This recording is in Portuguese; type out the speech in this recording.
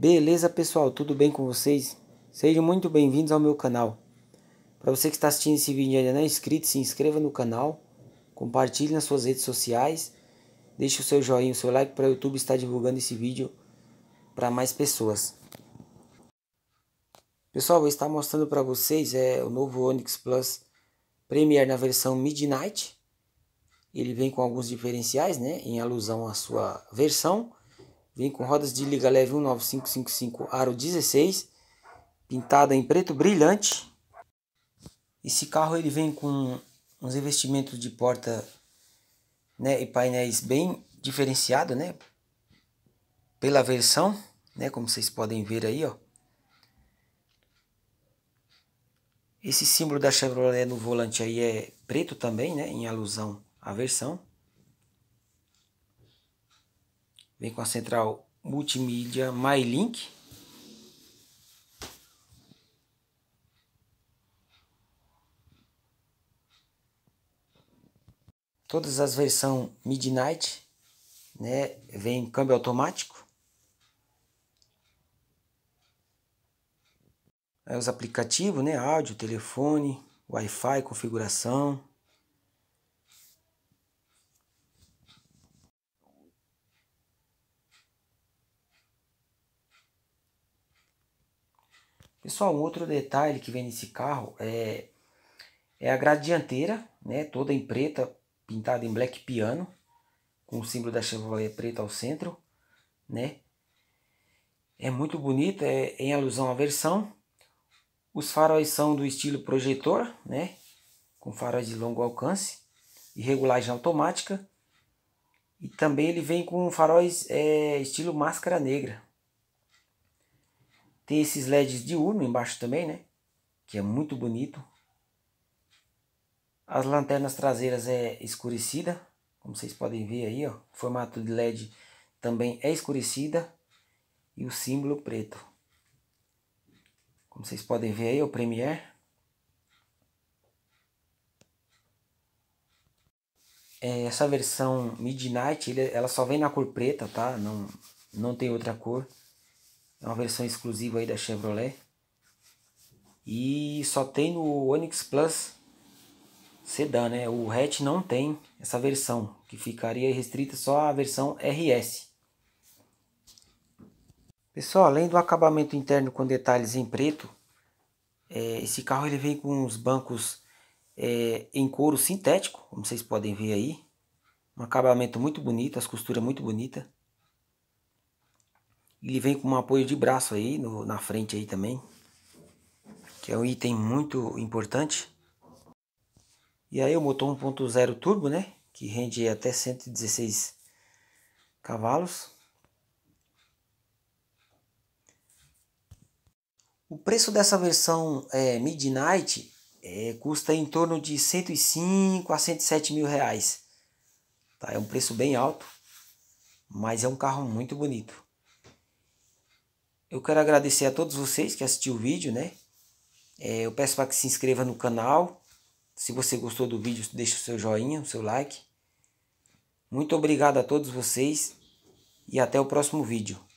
Beleza pessoal, tudo bem com vocês? Sejam muito bem-vindos ao meu canal. Para você que está assistindo esse vídeo e ainda não é inscrito, se inscreva no canal, compartilhe nas suas redes sociais, deixe o seu joinha, o seu like para o YouTube estar divulgando esse vídeo para mais pessoas. Pessoal, vou estar mostrando para vocês é o novo Onix Plus Premier na versão Midnight. Ele vem com alguns diferenciais, né, em alusão à sua versão Vem com rodas de liga leve 19555 aro 16, pintada em preto brilhante. Esse carro ele vem com uns revestimentos de porta né, e painéis bem diferenciado, né? Pela versão, né, como vocês podem ver aí, ó. Esse símbolo da Chevrolet no volante aí é preto também, né, em alusão à versão. Vem com a central multimídia MyLink. Todas as versões Midnight, né, vem câmbio automático. Aí os aplicativos, né, áudio, telefone, Wi-Fi, configuração. Pessoal, um outro detalhe que vem nesse carro é, é a grade dianteira, né, toda em preta, pintada em black piano, com o símbolo da Chevrolet preta ao centro, né? É muito bonita, é em alusão à versão. Os faróis são do estilo projetor, né? Com faróis de longo alcance e regulagem automática. E também ele vem com faróis é, estilo máscara negra, tem esses LEDs diurno embaixo também, né? Que é muito bonito. As lanternas traseiras é escurecida, como vocês podem ver aí, ó. O formato de LED também é escurecida e o símbolo preto. Como vocês podem ver aí, o Premiere. É, essa versão Midnight, ele, ela só vem na cor preta, tá? Não, não tem outra cor. É uma versão exclusiva aí da Chevrolet. E só tem no Onix Plus sedã, né? O hatch não tem essa versão, que ficaria restrita só à versão RS. Pessoal, além do acabamento interno com detalhes em preto, é, esse carro ele vem com os bancos é, em couro sintético, como vocês podem ver aí. Um acabamento muito bonito, as costuras muito bonitas. Ele vem com um apoio de braço aí no, na frente aí também. Que é um item muito importante. E aí o motor 1.0 turbo, né? Que rende até 116 cavalos. O preço dessa versão é, Midnight é, custa em torno de 105 a 107 mil reais. Tá? É um preço bem alto, mas é um carro muito bonito. Eu quero agradecer a todos vocês que assistiram o vídeo, né? É, eu peço para que se inscreva no canal. Se você gostou do vídeo, deixe o seu joinha, o seu like. Muito obrigado a todos vocês e até o próximo vídeo.